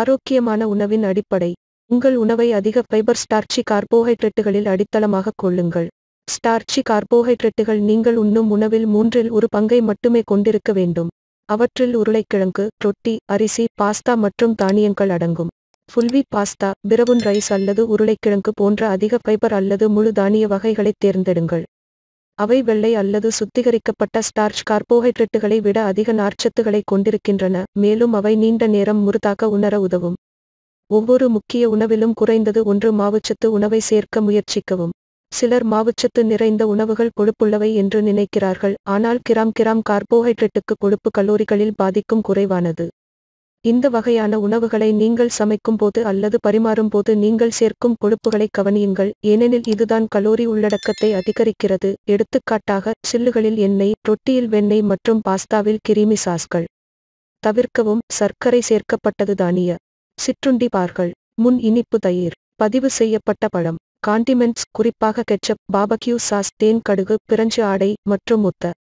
ஆரோக்கியமான உணவின் அடிப்படை உங்கள் உணவை அதிக ஃபைபர் ஸ்டார்ச்சி கார்போஹைட்ரேட்டுகளில் அடித்தளமாக கொள்ளுங்கள் ஸ்டார்ச்சி கார்போஹைட்ரேட்டுகள் நீங்கள் உண்ணும் உணவில் மூன்றில் ஒரு பங்கை மட்டுமே கொண்டிருக்க வேண்டும் அவற்றில் உருளைக்கிழங்கு ரொட்டி அரிசி பாஸ்தா மற்றும் தானியங்கள் அடங்கும் ஃபுல்வி பாஸ்தா பிரவுன் ரைஸ் அல்லது உருளைக்கிழங்கு போன்ற அதிக ஃபைபர் அல்லது முழு தானிய வகைகளை தேர்ந்தெடுங்கள் அவை வெள்ளை அல்லது சுத்திகரிக்கப்பட்ட ஸ்டார்ச் கார்போஹைட்ரேட்டுகளை விட அதிக நார்ச்சத்துகளை கொண்டிருக்கின்றன மேலும் அவை நீண்ட நேரம் முறுதாக உணர உதவும் ஒவ்வொரு முக்கிய உணவிலும் குறைந்தது ஒன்று மாவுச்சத்து உணவை சேர்க்க முயற்சிக்கவும் சிலர் மாவுச்சத்து நிறைந்த உணவுகள் கொழுப்புள்ளவை என்று நினைக்கிறார்கள் ஆனால் கிராம் கிராம் கார்போஹைட்ரேட்டுக்கு கொழுப்பு கல்லூரிகளில் பாதிக்கும் குறைவானது இந்த வகையான உணவுகளை நீங்கள் சமைக்கும் போது அல்லது பரிமாறும் போது நீங்கள் சேர்க்கும் கொழுப்புகளை கவனியுங்கள் ஏனெனில் இதுதான் கலோரி உள்ளடக்கத்தை அதிகரிக்கிறது எடுத்துக்காட்டாக சில்லுகளில் எண்ணெய் ரொட்டியில் வெண்ணெய் மற்றும் பாஸ்தாவில் கிரிமி சாஸ்கள் தவிர்க்கவும் சர்க்கரை சேர்க்கப்பட்டது தானிய சிற்றுண்டி பார்கள் முன் இனிப்பு தயிர் பதிவு செய்யப்பட்ட பழம் காண்டிமெண்ட்ஸ் குறிப்பாக கெச்சப் பாபக்யூ சாஸ் தேன் கடுகு பிரெஞ்சு ஆடை மற்றும் முத்த